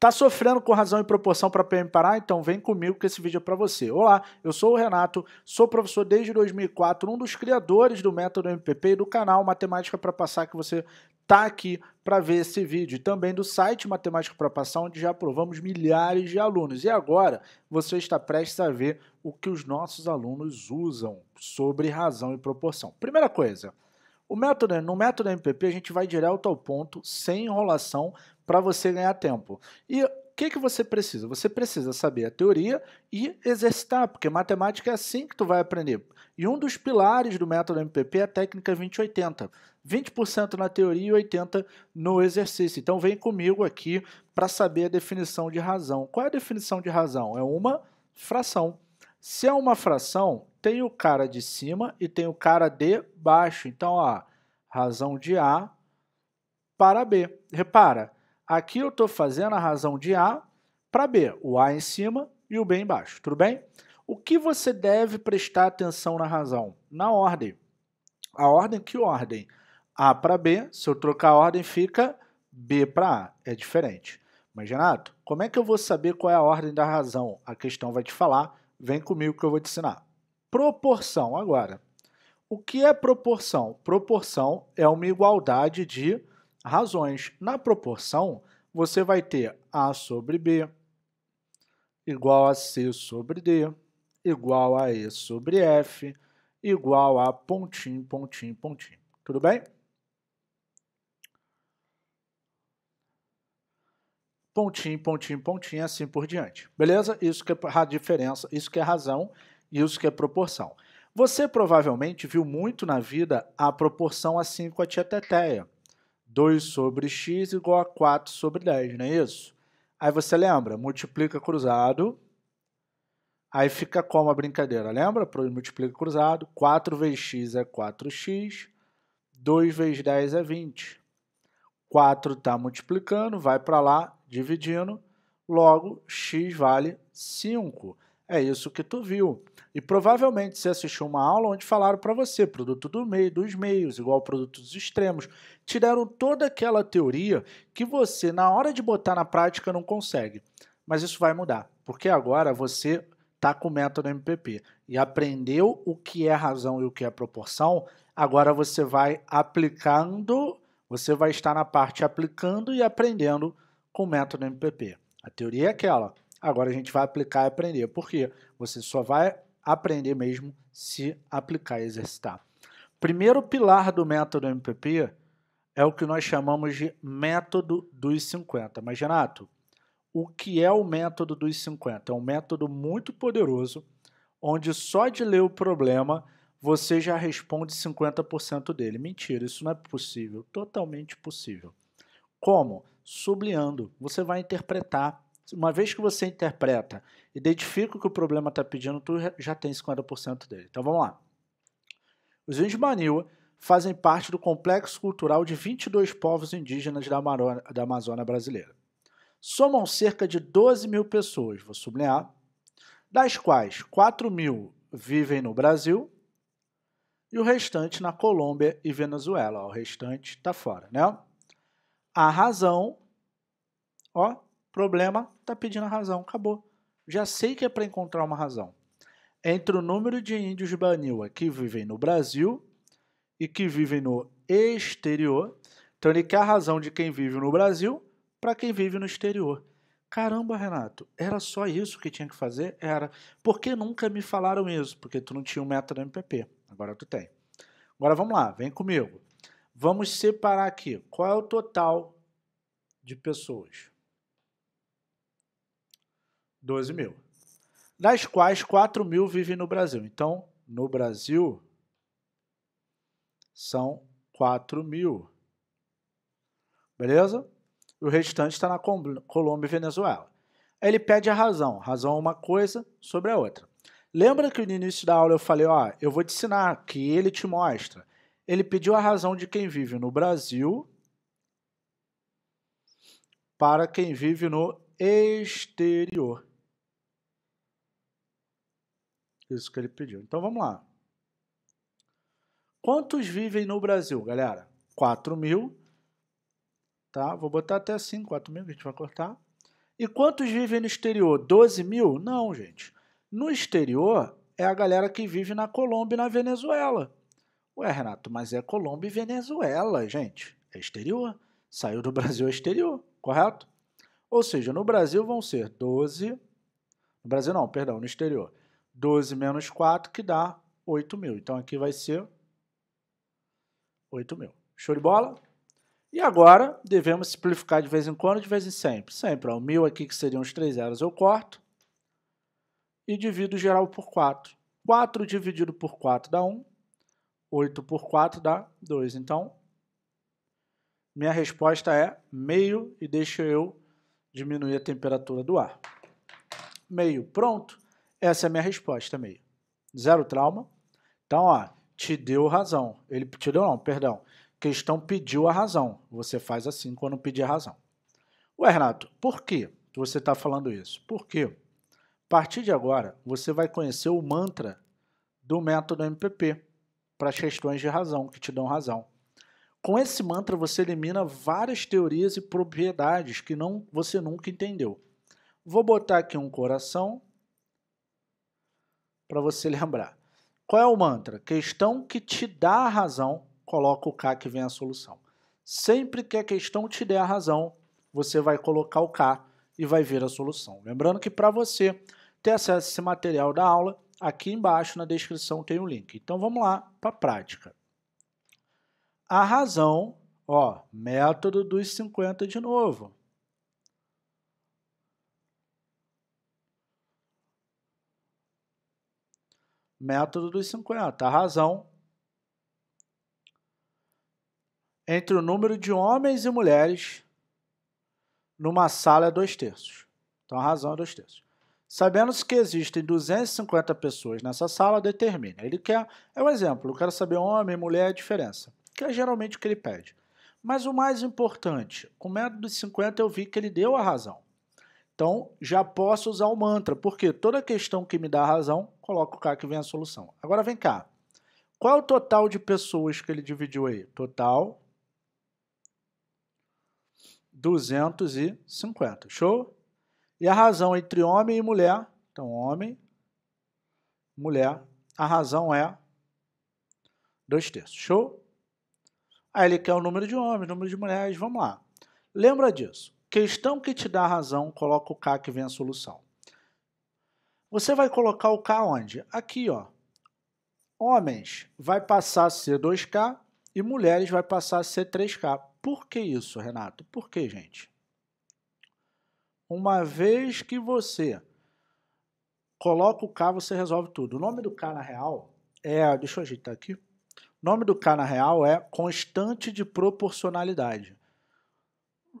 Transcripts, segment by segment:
Tá sofrendo com razão e proporção para PM Pará? Então vem comigo que esse vídeo é para você. Olá, eu sou o Renato, sou professor desde 2004, um dos criadores do método MPP e do canal Matemática para Passar que você tá aqui para ver esse vídeo. E também do site Matemática para Passar, onde já aprovamos milhares de alunos. E agora você está prestes a ver o que os nossos alunos usam sobre razão e proporção. Primeira coisa, o método, no método MPP a gente vai direto ao ponto, sem enrolação, para você ganhar tempo. E o que, que você precisa? Você precisa saber a teoria e exercitar, porque matemática é assim que tu vai aprender. E um dos pilares do método MPP é a técnica 2080. 20% na teoria e 80% no exercício. Então vem comigo aqui para saber a definição de razão. Qual é a definição de razão? É uma fração. Se é uma fração, tem o cara de cima e tem o cara de baixo. Então, ó, razão de A para B. Repara, Aqui eu estou fazendo a razão de A para B, o A em cima e o B embaixo, tudo bem? O que você deve prestar atenção na razão? Na ordem. A ordem, que ordem? A para B, se eu trocar a ordem, fica B para A, é diferente. Mas, Renato, como é que eu vou saber qual é a ordem da razão? A questão vai te falar, vem comigo que eu vou te ensinar. Proporção, agora. O que é proporção? Proporção é uma igualdade de razões. Na proporção, você vai ter A sobre B igual a C sobre D igual a E sobre F igual a pontinho, pontinho, pontinho. Tudo bem? Pontinho, pontinho, pontinho, assim por diante. Beleza? Isso que é a diferença, isso que é razão e isso que é proporção. Você provavelmente viu muito na vida a proporção assim com a tia Teteia. 2 sobre x igual a 4 sobre 10, não é isso? Aí você lembra, multiplica cruzado, aí fica como a brincadeira, lembra? Multiplica cruzado, 4 vezes x é 4x, 2 vezes 10 é 20. 4 está multiplicando, vai para lá, dividindo, logo x vale 5. É isso que tu viu. E provavelmente você assistiu uma aula onde falaram para você produto do meio, dos meios, igual produto dos extremos. deram toda aquela teoria que você, na hora de botar na prática, não consegue. Mas isso vai mudar, porque agora você está com o método MPP e aprendeu o que é razão e o que é proporção. Agora você vai aplicando, você vai estar na parte aplicando e aprendendo com o método MPP. A teoria é aquela, Agora a gente vai aplicar e aprender. Por quê? Você só vai aprender mesmo se aplicar e exercitar. Primeiro pilar do método MPP é o que nós chamamos de método dos 50. Mas, Renato, o que é o método dos 50? É um método muito poderoso, onde só de ler o problema você já responde 50% dele. Mentira, isso não é possível. Totalmente possível. Como? Sublinhando. Você vai interpretar uma vez que você interpreta, identifica o que o problema está pedindo, tu já tem 50% dele. Então vamos lá. Os índios Maniwa fazem parte do complexo cultural de 22 povos indígenas da, Amarona, da Amazônia brasileira. Somam cerca de 12 mil pessoas, vou sublinhar, das quais 4 mil vivem no Brasil e o restante na Colômbia e Venezuela. o restante está fora, né? A razão, ó, problema está pedindo a razão. Acabou. Já sei que é para encontrar uma razão. Entre o número de índios Baniwa que vivem no Brasil e que vivem no exterior. Então ele quer a razão de quem vive no Brasil para quem vive no exterior. Caramba, Renato, era só isso que tinha que fazer? Era. Por que nunca me falaram isso? Porque tu não tinha o um método MPP. Agora tu tem. Agora vamos lá, vem comigo. Vamos separar aqui. Qual é o total de pessoas? 12 mil, das quais 4 mil vivem no Brasil. Então, no Brasil, são 4 mil. Beleza? o restante está na Colômbia e Venezuela. ele pede a razão. Razão é uma coisa sobre a outra. Lembra que no início da aula eu falei, ó, eu vou te ensinar que ele te mostra. Ele pediu a razão de quem vive no Brasil para quem vive no exterior. Isso que ele pediu. Então vamos lá. Quantos vivem no Brasil, galera? 4 mil. Tá? Vou botar até assim, 4 mil, que a gente vai cortar. E quantos vivem no exterior? 12 mil? Não, gente. No exterior é a galera que vive na Colômbia e na Venezuela. Ué, Renato, mas é Colômbia e Venezuela, gente. É exterior. Saiu do Brasil é exterior, correto? Ou seja, no Brasil vão ser 12. No Brasil não, perdão, no exterior. 12 menos 4, que dá 8.000. Então aqui vai ser 8.000. Show de bola? E agora, devemos simplificar de vez em quando, de vez em sempre. Sempre, o 1.000 aqui, que seriam os três zeros, eu corto. E divido geral por 4. 4 dividido por 4 dá 1. 8 por 4 dá 2. Então, minha resposta é meio e deixa eu diminuir a temperatura do ar. Meio, pronto. Essa é a minha resposta meio. Zero trauma. Então, ó, te deu razão. Ele te deu não, perdão. Questão pediu a razão. Você faz assim quando pedir a razão. Ué, Renato, por que você está falando isso? Porque a partir de agora você vai conhecer o mantra do método MPP para as questões de razão, que te dão razão. Com esse mantra você elimina várias teorias e propriedades que não você nunca entendeu. Vou botar aqui um coração para você lembrar. Qual é o mantra? Questão que te dá a razão, coloca o K que vem a solução. Sempre que a questão te der a razão, você vai colocar o K e vai ver a solução. Lembrando que para você ter acesso a esse material da aula, aqui embaixo na descrição tem o um link. Então vamos lá para a prática. A razão, ó, método dos 50 de novo. método dos 50, a tá? razão entre o número de homens e mulheres numa sala é dois terços. Então a razão é dois terços. Sabendo-se que existem 250 pessoas nessa sala, determine. Ele quer, é um exemplo, eu quero saber homem e mulher a diferença, que é geralmente o que ele pede. Mas o mais importante, com o método dos 50 eu vi que ele deu a razão. Então já posso usar o mantra, porque toda questão que me dá razão coloca o K que vem a solução. Agora vem cá. Qual é o total de pessoas que ele dividiu aí? Total 250. Show? E a razão entre homem e mulher. Então, homem, mulher. A razão é 2 terços. Show? Aí ele quer o número de homens, o número de mulheres. Vamos lá. Lembra disso. Questão que te dá razão, coloca o K que vem a solução. Você vai colocar o K onde? Aqui, ó. Homens vai passar a ser 2K e mulheres vai passar a ser 3K. Por que isso, Renato? Por que, gente? Uma vez que você coloca o K, você resolve tudo. O nome do K na real é. Deixa eu ajeitar aqui. O nome do K na real é constante de proporcionalidade.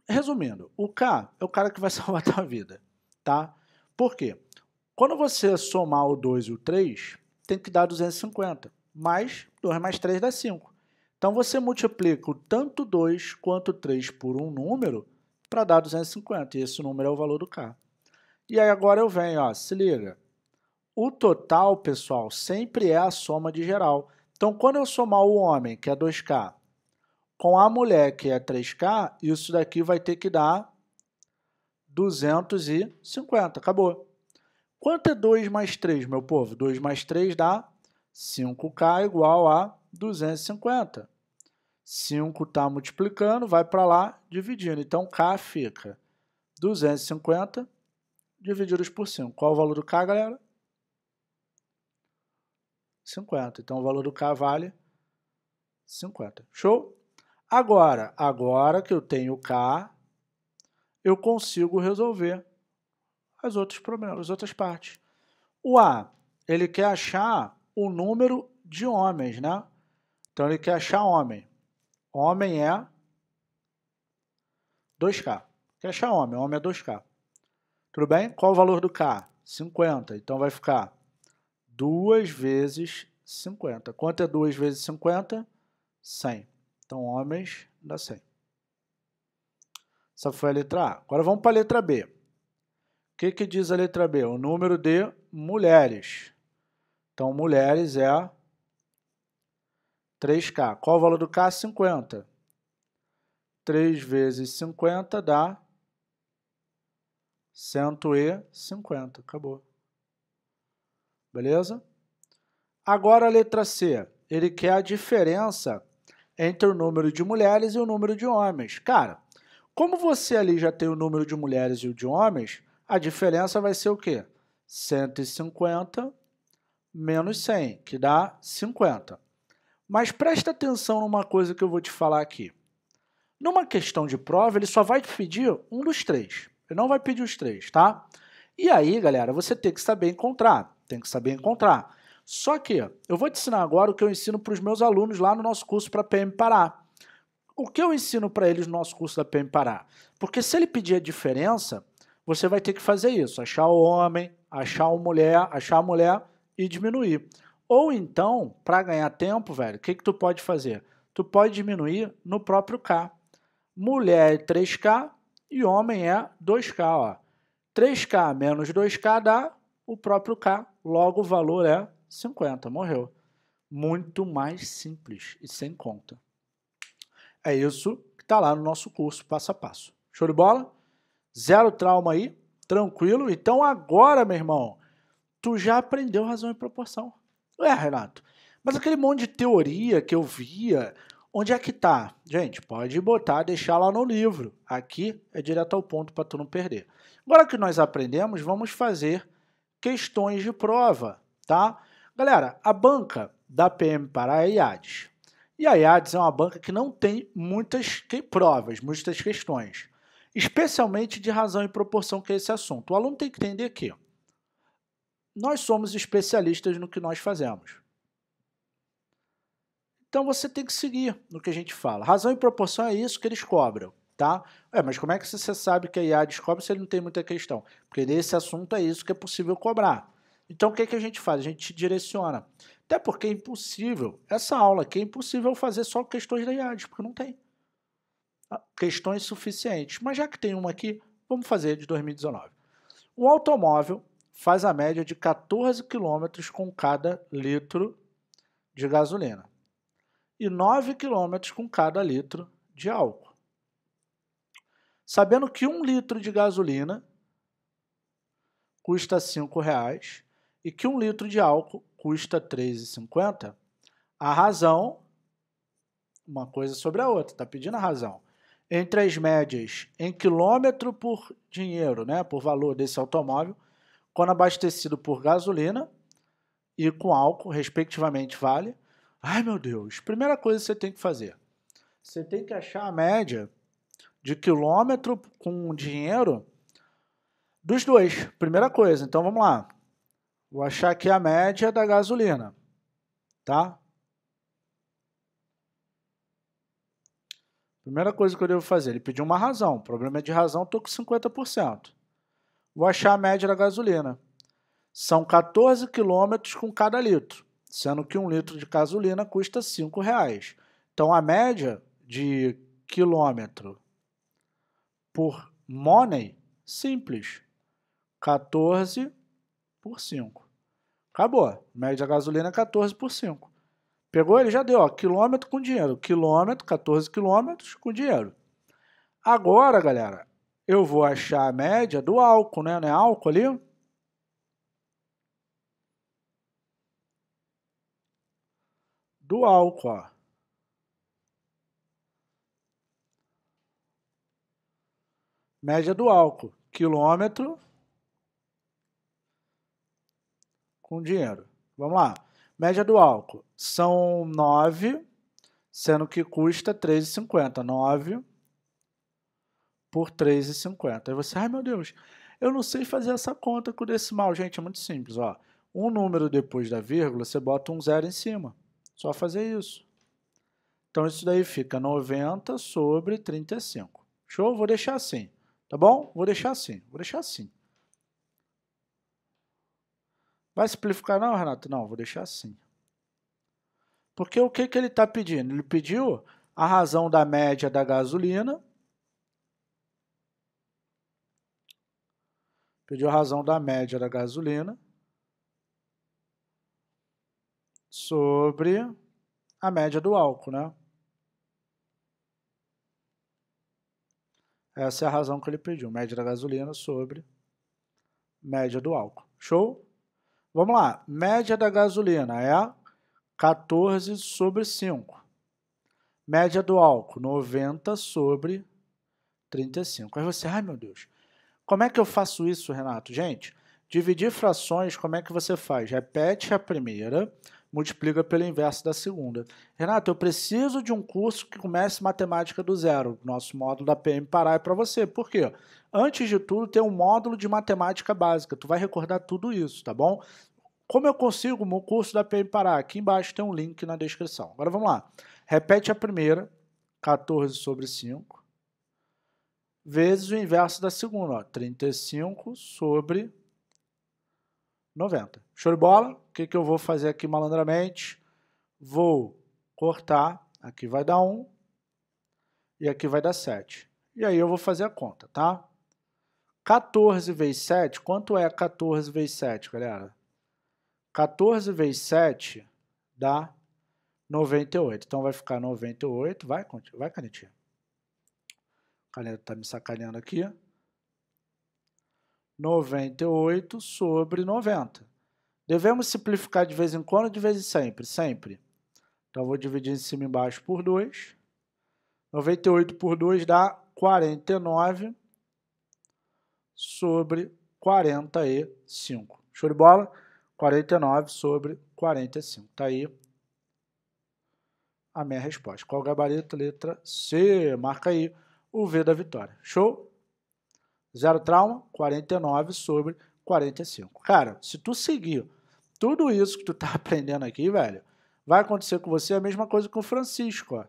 Resumindo, o K é o cara que vai salvar a tua vida, tá? Por quê? Quando você somar o 2 e o 3, tem que dar 250, mais 2 mais 3 dá 5. Então você multiplica o tanto 2 quanto 3 por um número para dar 250, e esse número é o valor do K. E aí agora eu venho, ó, se liga. O total, pessoal, sempre é a soma de geral. Então, quando eu somar o homem, que é 2K, com a mulher, que é 3K, isso daqui vai ter que dar 250. Acabou. Quanto é 2 mais 3, meu povo? 2 mais 3 dá 5K igual a 250. 5 está multiplicando, vai para lá, dividindo. Então, K fica 250 divididos por 5. Qual é o valor do K, galera? 50. Então, o valor do K vale 50. Show? Agora, agora que eu tenho K, eu consigo resolver as outros problemas, as outras partes. O A, ele quer achar o número de homens, né? Então ele quer achar homem. Homem é 2K. Quer achar homem, homem é 2K. Tudo bem? Qual o valor do K? 50. Então vai ficar 2 vezes 50. Quanto é 2 vezes 50? 100. Então homens dá 100. Essa foi a letra A. Agora vamos para a letra B que, que diz a letra B? O número de mulheres. Então, mulheres é 3K. Qual o valor do K? 50. 3 vezes 50 dá 150. Acabou. Beleza? Agora a letra C. Ele quer a diferença entre o número de mulheres e o número de homens. Cara, como você ali já tem o número de mulheres e o de homens, a diferença vai ser o quê? 150 menos 100, que dá 50. Mas presta atenção numa coisa que eu vou te falar aqui. Numa questão de prova, ele só vai te pedir um dos três. Ele não vai pedir os três, tá? E aí, galera, você tem que saber encontrar. Tem que saber encontrar. Só que eu vou te ensinar agora o que eu ensino para os meus alunos lá no nosso curso para PM Pará. O que eu ensino para eles no nosso curso da PM Pará? Porque se ele pedir a diferença, você vai ter que fazer isso: achar o homem, achar o mulher, achar a mulher e diminuir. Ou então, para ganhar tempo, velho, o que, que tu pode fazer? Tu pode diminuir no próprio K. Mulher é 3K e homem é 2K. Ó. 3K menos 2K dá o próprio K. Logo, o valor é 50. Morreu. Muito mais simples e sem conta. É isso que está lá no nosso curso passo a passo. Show de bola? Zero trauma aí, tranquilo. Então agora, meu irmão, tu já aprendeu razão e proporção. É, Renato. Mas aquele monte de teoria que eu via, onde é que tá? Gente, pode botar, deixar lá no livro. Aqui é direto ao ponto para tu não perder. Agora que nós aprendemos, vamos fazer questões de prova, tá? Galera, a banca da PM Pará é IADES. E a IADES é uma banca que não tem muitas que provas, muitas questões especialmente de razão e proporção que é esse assunto. O aluno tem que entender que nós somos especialistas no que nós fazemos. Então você tem que seguir no que a gente fala. Razão e proporção é isso que eles cobram, tá? É, mas como é que você sabe que a IA descobre se ele não tem muita questão? Porque nesse assunto é isso que é possível cobrar. Então o que, é que a gente faz? A gente direciona. Até porque é impossível, essa aula aqui é impossível fazer só questões da IAD, porque não tem questões suficientes. Mas já que tem uma aqui, vamos fazer de 2019. Um automóvel faz a média de 14 km com cada litro de gasolina e 9 km com cada litro de álcool. Sabendo que um litro de gasolina custa R$ 5,00 e que um litro de álcool custa R$ 3,50, a razão, uma coisa sobre a outra, está pedindo a razão entre as médias em quilômetro por dinheiro, né, por valor desse automóvel, quando abastecido por gasolina e com álcool, respectivamente, vale. Ai meu Deus, primeira coisa que você tem que fazer: você tem que achar a média de quilômetro com dinheiro dos dois. Primeira coisa, então vamos lá. Vou achar aqui a média da gasolina, tá? Primeira coisa que eu devo fazer, ele pediu uma razão. O problema é de razão, estou com 50%. Vou achar a média da gasolina. São 14 quilômetros com cada litro, sendo que um litro de gasolina custa R$ reais. Então a média de quilômetro por money, simples, 14 por 5. Acabou. Média da gasolina é 14 por 5. Pegou? Ele já deu, ó, quilômetro com dinheiro. Quilômetro, 14 quilômetros com dinheiro. Agora, galera, eu vou achar a média do álcool, né? Não é álcool ali? Do álcool, ó. Média do álcool, quilômetro com dinheiro. Vamos lá. Média do álcool são 9, sendo que custa 3,50. 9 por 3,50. Aí você, ai meu Deus, eu não sei fazer essa conta com decimal. Gente, é muito simples. Ó. Um número depois da vírgula, você bota um zero em cima. Só fazer isso. Então, isso daí fica 90 sobre 35. Show? Vou deixar assim. Tá bom? Vou deixar assim. Vou deixar assim. Vai simplificar não, Renato? Não, vou deixar assim. Porque o que, que ele está pedindo? Ele pediu a razão da média da gasolina. Pediu a razão da média da gasolina sobre a média do álcool, né? Essa é a razão que ele pediu, média da gasolina sobre média do álcool. Show? Vamos lá, média da gasolina é 14 sobre 5. Média do álcool, 90 sobre 35. Aí você, ai meu Deus, como é que eu faço isso, Renato? Gente, dividir frações, como é que você faz? Repete a primeira, multiplica pelo inverso da segunda. Renato, eu preciso de um curso que comece matemática do zero. Nosso módulo da PM Pará é para você. Por quê? Antes de tudo, tem um módulo de matemática básica. Tu vai recordar tudo isso, tá bom? Como eu consigo o curso da PM Pará? Aqui embaixo tem um link na descrição. Agora vamos lá. Repete a primeira, 14 sobre 5, vezes o inverso da segunda, ó, 35 sobre 90. Show de bola? O que, que eu vou fazer aqui malandramente? Vou cortar, aqui vai dar 1, e aqui vai dar 7. E aí eu vou fazer a conta, tá? 14 vezes 7, quanto é 14 vezes 7, galera? 14 vezes 7 dá 98. Então vai ficar 98. Vai, vai canetinha. A caneta está me sacaneando aqui. 98 sobre 90. Devemos simplificar de vez em quando, de vez em sempre? Sempre. Então vou dividir em cima e embaixo por 2. 98 por 2 dá 49 sobre 45. Show de bola? 49 sobre 45. Está aí a minha resposta. Qual gabarito? Letra C. Marca aí o V da vitória. Show? Zero trauma, 49 sobre 45. Cara, se tu seguir tudo isso que tu tá aprendendo aqui, velho, vai acontecer com você a mesma coisa com o Francisco, ó.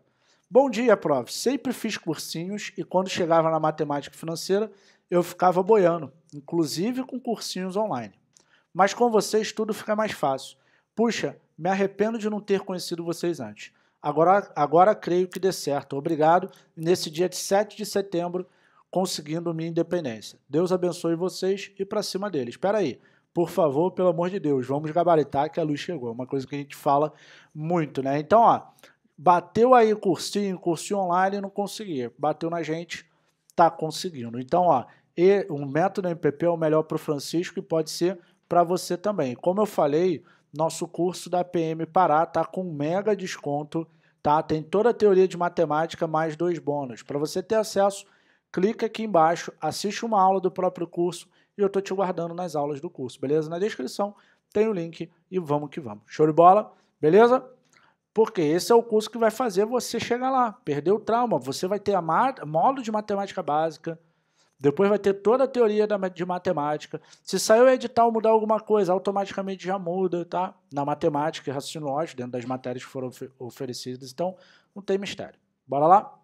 Bom dia, prof. Sempre fiz cursinhos e quando chegava na matemática financeira, eu ficava boiando, inclusive com cursinhos online. Mas com vocês tudo fica mais fácil. Puxa, me arrependo de não ter conhecido vocês antes. Agora, agora creio que dê certo. Obrigado. Nesse dia de 7 de setembro, conseguindo minha independência. Deus abençoe vocês e para cima deles. Espera aí. Por favor, pelo amor de Deus, vamos gabaritar que a luz chegou. É uma coisa que a gente fala muito, né? Então, ó, bateu aí cursinho, cursinho online e não conseguia. Bateu na gente, tá conseguindo. Então, ó, e um método MPP é o melhor para o Francisco e pode ser para você também. Como eu falei, nosso curso da PM Pará tá com mega desconto, tá? Tem toda a teoria de matemática mais dois bônus. Para você ter acesso, clica aqui embaixo, assiste uma aula do próprio curso e eu tô te guardando nas aulas do curso, beleza? Na descrição tem o link e vamos que vamos. Show de bola, beleza? Porque esse é o curso que vai fazer você chegar lá, perder o trauma. Você vai ter a módulo de matemática básica, depois vai ter toda a teoria de matemática. Se saiu o edital mudar alguma coisa, automaticamente já muda, tá? Na matemática e raciocínio lógico, dentro das matérias que foram oferecidas. Então, não tem mistério. Bora lá?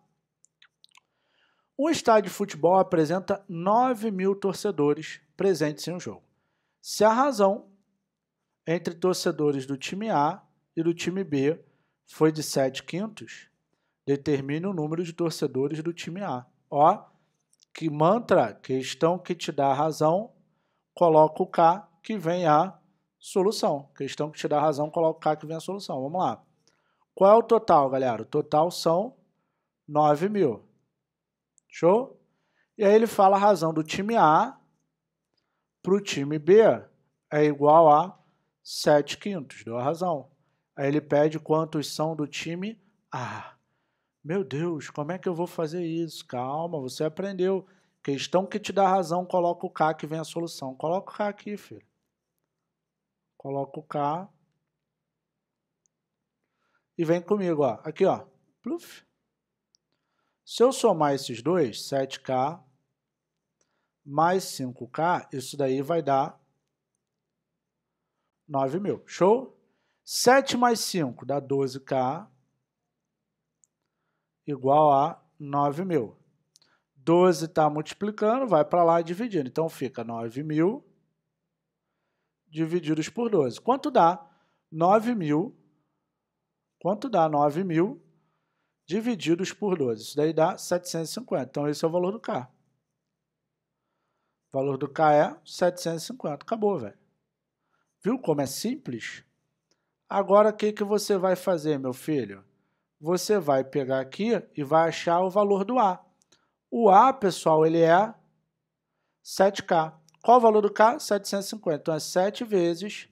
Um estádio de futebol apresenta 9 mil torcedores presentes em um jogo. Se a razão entre torcedores do time A e do time B foi de 7 quintos, determine o número de torcedores do time A. Ó, que mantra, questão que te dá a razão, coloca o K que vem a solução. Questão que te dá a razão, coloca o K que vem a solução. Vamos lá. Qual é o total, galera? O total são 9 mil. Show? E aí ele fala a razão do time A para o time B é igual a 7 quintos. Deu a razão. Aí ele pede quantos são do time A. Meu Deus, como é que eu vou fazer isso? Calma, você aprendeu. Questão que te dá razão, coloca o K que vem a solução. Coloca o K aqui, filho. Coloca o K. E vem comigo, ó. Aqui, ó. Pluf. Se eu somar esses dois, 7K mais 5K, isso daí vai dar 9 mil. Show? 7 mais 5 dá 12K igual a 9.000. 12 está multiplicando, vai para lá dividindo. Então fica 9.000 divididos por 12. Quanto dá? 9.000? Quanto dá 9.000 divididos por 12? Isso daí dá 750. Então esse é o valor do K. O valor do K é 750. Acabou, velho. Viu como é simples? Agora o que, que você vai fazer, meu filho? você vai pegar aqui e vai achar o valor do A. O A, pessoal, ele é 7K. Qual o valor do K? 750. Então, é 7 vezes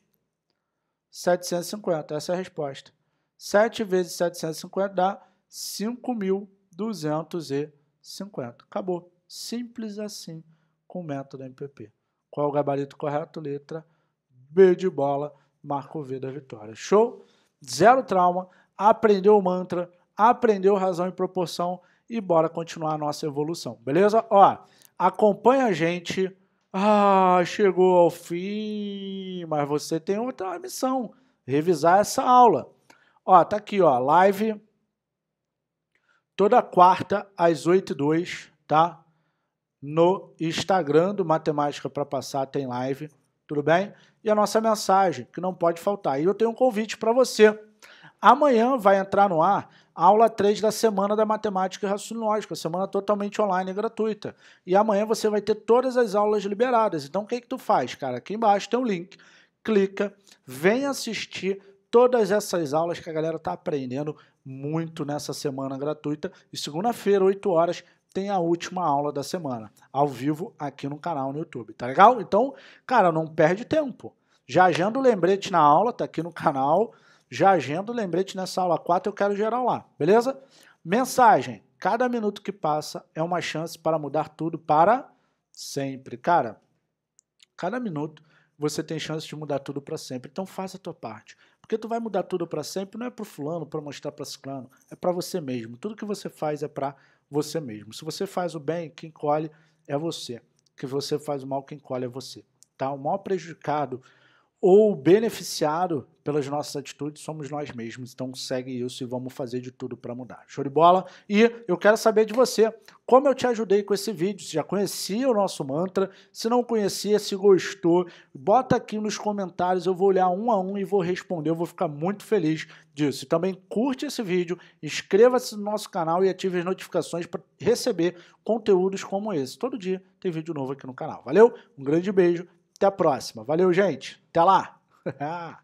750. Essa é a resposta. 7 vezes 750 dá 5.250. Acabou. Simples assim com o método MPP. Qual é o gabarito correto? Letra B de bola. Marco V da vitória. Show? Zero trauma aprendeu o mantra, aprendeu razão e proporção e bora continuar a nossa evolução, beleza? Ó, acompanha a gente. Ah, chegou ao fim, mas você tem outra missão, revisar essa aula. Ó, tá aqui, ó, live toda quarta às 8 e dois, tá? No Instagram do Matemática para Passar tem live, tudo bem? E a nossa mensagem, que não pode faltar. E eu tenho um convite para você. Amanhã vai entrar no ar aula 3 da semana da matemática e raciocínio lógico, semana totalmente online e gratuita. E amanhã você vai ter todas as aulas liberadas. Então o que é que tu faz, cara? Aqui embaixo tem um link. Clica, vem assistir todas essas aulas que a galera está aprendendo muito nessa semana gratuita. E segunda-feira, 8 horas, tem a última aula da semana, ao vivo aqui no canal no YouTube, tá legal? Então, cara, não perde tempo. Já agenda o lembrete na aula, tá aqui no canal já agendo lembrete nessa aula 4, eu quero gerar lá, beleza? Mensagem: cada minuto que passa é uma chance para mudar tudo para sempre. Cara, cada minuto você tem chance de mudar tudo para sempre. Então faça a tua parte. Porque tu vai mudar tudo para sempre não é para fulano, para mostrar para ciclano, é para você mesmo. Tudo que você faz é para você mesmo. Se você faz o bem, quem colhe é você. Que você faz o mal, quem colhe é você. Tá? O maior prejudicado ou beneficiado pelas nossas atitudes somos nós mesmos. Então segue isso e vamos fazer de tudo para mudar. Show de bola? E eu quero saber de você, como eu te ajudei com esse vídeo? Se já conhecia o nosso mantra? Se não conhecia, se gostou, bota aqui nos comentários, eu vou olhar um a um e vou responder. Eu vou ficar muito feliz disso. E também curte esse vídeo, inscreva-se no nosso canal e ative as notificações para receber conteúdos como esse. Todo dia tem vídeo novo aqui no canal. Valeu? Um grande beijo até a próxima. Valeu, gente. Até lá.